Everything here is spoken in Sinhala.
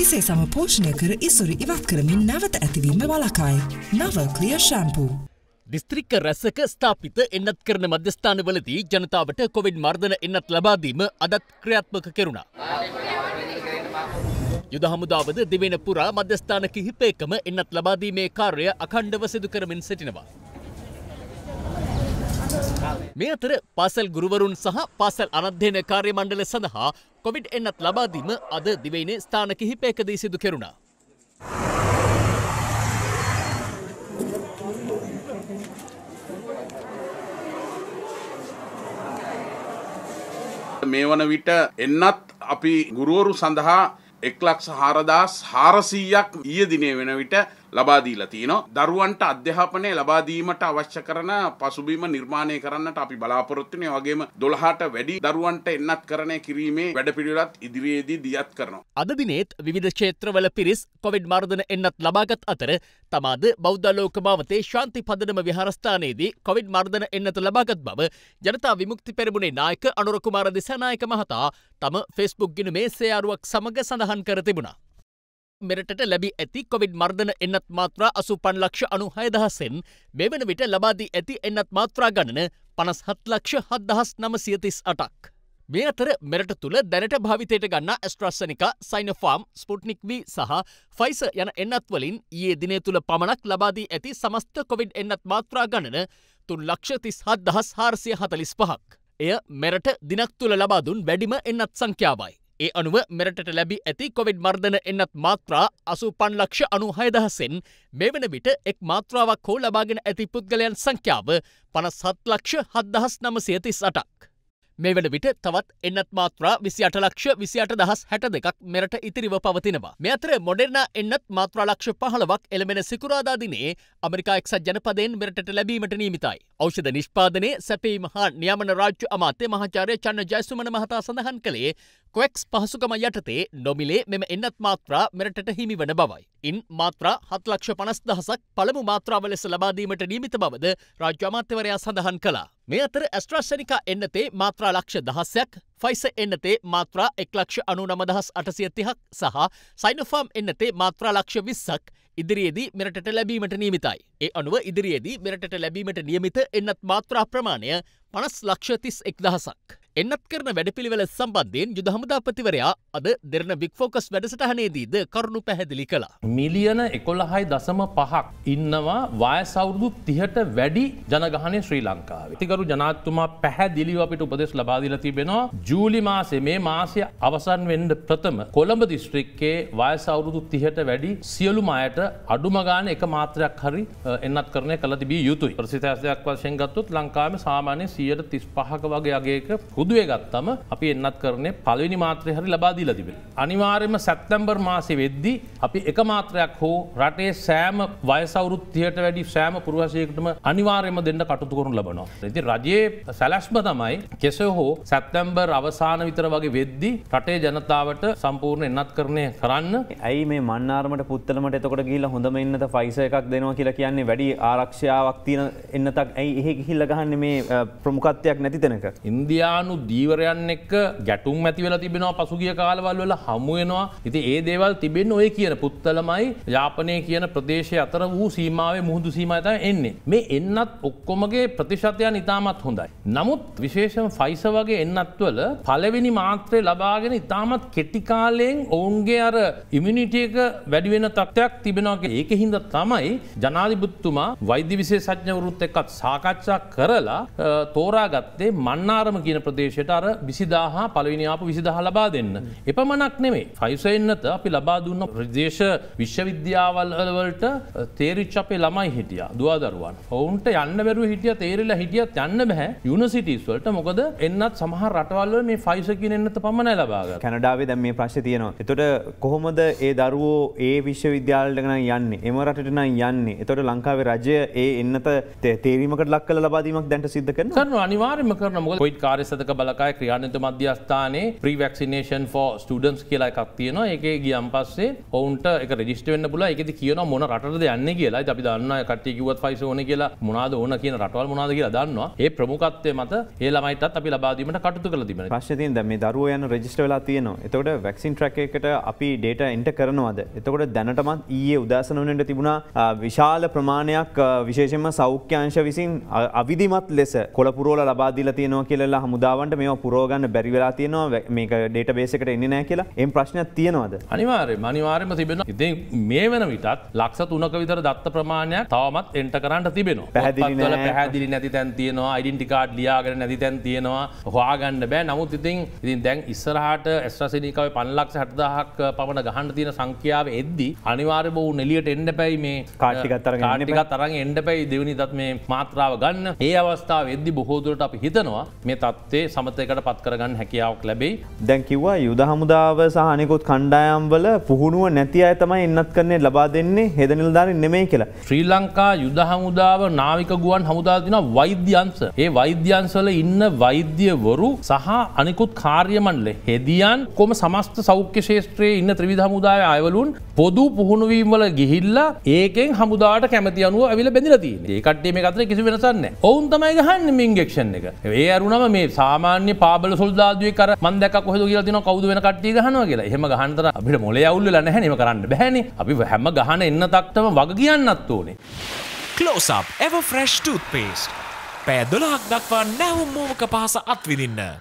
ඉසේ සම පෝෂණය කර ඉසුරු ඉවත් කරමින් නැවත ඇතිවීම වලකායි. නව ක්‍රිය ශැම්පූ. දිස්ත්‍රික්ක රැසක ස්ථාපිත එන්නත් කරන මධ්‍යස්ථානවලදී ජනතාවට කොවිඩ් මර්ධන එන්නත් ලබාදීම අදත් ක්‍රියාත්මක කෙරුණා. යුද හමුදාවද දෙවෙන පුරා මධ්‍යස්ථාන කිහිපයකම එන්නත් ලබාදීමේ කාර්ය අකණ්ඩව සිදු කරමින් සිටිනවා. මේ අතර පාසල් ගුරුවරුන් සහ පාසල් අනධ්‍යන කාර්ය මණ්ඩල සඳහා කොවිඩ් එන්නත් ලබාදීම අද දිවයිනේ ස්ථාන කිහිපයකදී සිදු කෙරුණා. මේ වන විට එන්නත් අපි ගුරුවරු සඳහා එක් ලක්ෂ හාරදාස් හාරසීයක් ඊය දිනේ වෙන විට ලබාදීලා තියනවා දරුවන්ට අධ්‍යාපනය ලබාදීමට අවශ්‍ය කරන පසුබිම නිර්මාණය කරන්නට අපි බලාපොරොත්තුනය වගේම දොළහට වැඩි දරුවන්ට එන්නත් කරණය කිරීමේ වැඩපිළිවෙලත් ඉදිරියේදී දියත් කරනවා. අද දිනේත් විධ ක්ෂේත්‍රවල පිරිස් කොවිඩ් මර්ධන එන්නත් ලබාගත් අතර තමාද බෞද්ධලෝක මාවතේ ශාන්ති පදනම විහාරස්ථානයේදී කොවිඩ් මර්ධන එන්නත ලබාගත් බව ජනතා විමුක්ති පෙරමුණේ නායක අනුරකුමාර දෙසනායක මහතා තම ෆෙස්බුක් ගිනු මේ සේයාරුවක් සමඟ සඳහන් කර තිබුණා. මෙරටට ලැබී ඇති කොවිඩ් මර්ධන එන්නත් මාත්‍රා අසු පන්ලක්ෂ අනු හයදහසෙන් මේ වන විට ලබාදී ඇති එන්නත් මාත්‍රා ගණන පනස්හත් ලක්ෂ හත්දහස් නමසියතිස් අටක්. මේ අතර මෙරට තුළ දැනට භාවිතයට ගන්න ඇස්ට්‍රස්සනික සයිනෆාම් ස්පුට්නික් වී සහ ෆයිස යන එන්නත්වලින් ඒ දිනය තුළ පමණක් ලබාදී ඇති සමස්ත කොවිඩ් එන්නත් මාත්‍රා ගණන තුන් ලක්ෂ තිස් හත් දහස් හාරසිය හතලිස් පහක්. එය මෙරට දිනක් තුළ ලබාදුන් වැඩිම එන්නත් සංඛ්‍යාවයි. ඒ අනුව මෙරටට ලැබී ඇති කොවිඩ් මර්ධන එන්නත් මාත්‍රා අසු පන්ලක්ෂ අනු හයදහසෙන් මේ වන විට එක් මාත්‍රාවක් හෝ ලබාගෙන ඇති පුද්ගලයන් සංඛ්‍යාව පනස් සත්ලක්ෂ හත්දහස් නමසයතිස් අටක්. මේ වන විට තවත් එන්නත් මාත්‍රා විසි අටලක්ෂ විසිට දහස් හැට දෙකක් මෙරට ඉතිරිව පවතිනවා. මෙ අතර මොඩෙර්න එන්නත් මාත්‍රාලක්ෂ පහලවක් එළමෙන සිකුරාදාදිනේ අමරිකා එක්සත් ජනපදයෙන් මෙරට ලැබීමට නීමිතයි. ෞෂධ නිෂ්පාදනය සැපීම හා නියමන රාජ්‍ය අමාත්‍ය මහාචාරය චන්න ජයසුමන මහතා සඳහන් කළේ කොෙක්ස් පහසුකම යටතේ නොමිලේ මෙම එන්නත් මාත්‍රා මෙරටට හිමි වන බවයි. ඉන් මාත්‍රා හත්ලක්ෂ පනස් දහසක් පළමු මාත්‍රාව ලෙස ලබාදීමට නීමිත බවද රාජ්‍ය අමාත්‍යවරයා සඳහන් කලා. මේ අතර ඇස්ට්‍රස්සනිකා එන්නතේ මාත්‍රා ලක්ෂ දහස්සයක් ෆයිස එන්නතේ මාත්‍රා එක් ලක්ෂ අනු නමදහස් අටසියතිහක් සහ සයිනෆාම් එන්නතේ මාත්‍රා ලක්ෂ විස්සක් ඉදිරියේදී මෙරටට ලැබීමට නියමිතයි. ඒ අනුව ඉදිරියේදී මෙරටට ලැබීමට නියමිත එන්නත් මාත්‍රා ප්‍රමාණය පනස් ලක්ෂතිස් එක්දහසක්. එන්නත් කරන වැඩපිළිවෙල සම්බන්ධයෙන් යුද හමුදාපතිවරයා අද දෙරන බික් ෆෝකස් වැඩසටහනේදීද කරුණු පැහැදිලි කළා. මිලියන එකොළහයි දසම පහක් ඉන්නවා වයසවුරුදු තිහට වැඩි ජනගහනය ශ්‍රී ලංකාව. තිකරු ජනාත්තුමා පැහැදිලිව අපිට උපදෙස් ලබාදිල තිබෙනවා ජූලි මාසේ මේ මාසය අවසන් වෙන්ඩ ප්‍රථම කොළඹ දිස්ත්‍රික්කේ වයසවුරුදු තිහට වැඩි සියලුම අයට අඩුමගාන එක මාත්‍රයක් හරි එන්නත් කරනය කළ තිබිය යුතුයි ප්‍රසිතෑසයක් වශයෙන් ගත්තුත් ලංකාම සාමාන්‍ය සියයට තිස් පහක වගේ අගේක පුදුවේ ගත්තම අපි එන්නත් කරනේ පලවිනි මාත්‍රය හරි ලබාදීලා තිබෙන. අනිවාර්යම සැප්තැම්බර් මාසේ වෙද්දී අපි එක මාත්‍රයක් හෝ රටේ සෑම වයසවෘත්තියට වැඩි සෑම පුරවශයකටම අනිවාර්යම දෙන්න කටුතු කරනු ලබනවා. ඉති රජයේ සැලැස්ම තමයි කෙසේ හෝ සැප්තැම්බර් අවසාන විතර වගේ වෙද්දි රටේ ජනතාවට සම්පූර්ණ එන්නත් කරණය කරන්න ඇයි මේ මන්නාරමට පුත්තලමට එතකොට ගිල්ල හොඳම එන්නත ෆයිස එකක් දෙනවා කියලා කියන්නේ වැඩි ආරක්ෂාවක් තියෙන එන්නතක් ඇයි එහෙ ගිහිල්ල ගහන්න මේ ප්‍රමුකත්වයක් නැති තැනක. ඉන්දයානු කරන්නු දීවරයන් එක්ක ගැටුම් ඇති වෙලා තිබෙනවා පසුගිය කාලවල් වල හමුවෙනවා ඉති ඒ දේවල් තිබෙන් ඔය කියන පුත්තලමයි යාපනය කියන ප්‍රදේශය අතර වූ සීමාවේ මුහුදු සීමත එන්නේ මේ එන්නත් ඔක්කොමගේ ප්‍රතිශතයන් ඉතාමත් හොඳයි. නමුත් විශේෂම ෆයිස වගේ එන්නත්වල පලවෙනි මාත්‍රය ලබාගෙන ඉතාමත් කෙටිකාලයෙන් ඔවුන්ගේ අර ඉමිනිිටියක වැඩිවෙන තත්ත්වයක් තිබෙනගේ ඒක හින්ද තමයි ජනාධිපත්තුමා වෛද්‍ය විශේ සඥවරුත් එකත් සාකච්ඡා කරලා තෝරා ගත්තේ මන්නාරම කියන ප්‍රදේ ප්‍රදේශයට අර විසිදාහා පලවිනිාපු විසිදහ ලබා දෙන්න. එපමනක් නෙමේ ෆයිසෙන්න්නත අපි ලබා දුන්න ප්‍රදේශ විශ්වවිද්‍යාවල්වලට තේරිච් අපේ ළමයි හිටිය දවාදරුවන් ඔවුන්ට යන්න වැරු හිටිය තේරලා හිටියත් යන්න බැහැ යුනිසිටස්වලට මොකද එන්නත් සමහ රටවල්ල මේ ෆයිසකින එන්නත පමණ ලබාග කැනඩාවේ දැම් මේ ප්‍රශ් තියනවා. එතොට කොහොමද ඒ දරුවෝ ඒ විශ්වවිද්‍යාලටකන යන්න එමරටටන යන්නේ එතොට ලංකාවේ රජය ඒ එන්නත තේරීමකට ලක්කල ලබාදීමක් දැන්ට සිද්ධ කරන අනිවාර්ම කරන මො පොයි් කාරසතක මහාචාර්ක බලකාය ක්‍රියාණතු මධ්‍යස්ථානයේ ප්‍රීවක්සිනේෂන් ෝ ස්ටඩන්ස් කියලා එකක් තියෙනවා එක ගියම් පස්සේ ඔවන්ට එක රජිස්ට වන්න පුල එකති කියන මොන රටද යන්න කියලා අපි දන්න කටයකිවත් පයිස ඕන කියලා මොනාද ඕන කියන රටවල් මොනාද කියලා දන්නවා ඒ ප්‍රමුකත්වය මත ඒලාමයිටත් අපි ලබාදීමට කටතු කල තිබෙන පශ්තින් දැම දරුව යන රජිස්ට වෙලා තියෙනවා එතකොට වැක්සින් ට්‍රක එකට අපි ඩේට එන්ට කරනවාද එතකොට දැනටමත් ඊයේ උදසන වනට තිබුණා විශාල ප්‍රමාණයක් විශේෂෙන්ම සෞඛ්‍යංශ විසින් අවිධිමත් ලෙස කොළපුරෝල ලබාදිල තියෙනවා කියලලා හමුදාව ශාලාවන්ට මේ පුරෝගන්න බැරිවෙලා තියනවා මේක ඩේට බේසකට එන්න නෑ කියලා එම් ප්‍රශ්නයක් තියෙනවද අනිවාර්ය මනිවාර්යම තිබෙන ඉති මේ වන විටත් ලක්ෂ තුනක විතර දත්ත ප්‍රමාණයක් තවමත් එන්ට කරන්නට තිබෙන පැදිල පැදිලි නැති තැන් තියෙනවා අයිඩන්ටිකාඩ් ලියාගෙන නැති තැන් තියෙනවා හවාගන්න බෑ නමුත් ඉතින් ඉතින් දැන් ඉස්සරහට ඇස්්‍රසිනිකාව පන්ලක්ෂ හටදහක් පමණ ගහන්න තියෙන සංඛ්‍යාව එද්දි අනිවාර්ය බෝ නෙලියට එන්න පැයි මේ කාටිකත්තර කාටික තරන් එන්ඩ පැයි දෙවනි දත් මේ මාත්‍රාව ගන්න ඒ අවස්ථාව වෙද්දි බොහෝදුරට අපි හිතනවා මේ තත්වේ සමතයකට පත්කරගන්න හැකියාවක් ලැබේ දැන් කිව්වා යුද හමුදාව සහනිකුත් කණ්ඩායම්වල පුහුණුව නැති අය තමයි එන්නත් කරන්නේ ලබා දෙන්නේ හෙද නිලධාරින් නෙමෙයි කියලා ශ්‍රී ලංකා යුද හමුදාව නාවික ගුවන් හමුදාව තියෙන වෛද්‍යංශ ඒ වෛද්‍යංශවල ඉන්න වෛද්‍යවරු සහ අනිකුත් කාර්යමණ්ඩල හෙදියන් කොම සමස්ත සෞඛ්‍ය ශේත්‍රයේ ඉන්න ත්‍රිවිධ හමුදාවේ අයවලුන් පොදු පුහුණුවීම් වල ගිහිල්ලා ඒකෙන් හමුදාට කැමති අනුව ඇවිල බැඳලා තියෙන්නේ. ඒ කට්ටිය මේ අතර කිසි වෙනසක් නැහැ. ඔවුන් තමයි ගහන්නේ මේ ඉන්ජෙක්ෂන් එක. ඒ අරුණම මේ සාම සාමාන්‍ය පාබල සොල්දාදුවේ කර මන් දැක කොහෙද කියලා තියෙනවා කවුද වෙන කට්ටිය ගහනවා කියලා. එහෙම ගහනතර අපිට මොලේ අවුල් වෙලා නැහැ නේ මේක කරන්න බෑනේ. අපි හැම ගහන එන්න තක්ටම වග කියන්නත් ඕනේ. Close up Ever Fresh Toothpaste. පෑ 12ක් දක්වා නැවුම් මෝමක පහස අත්විඳින්න.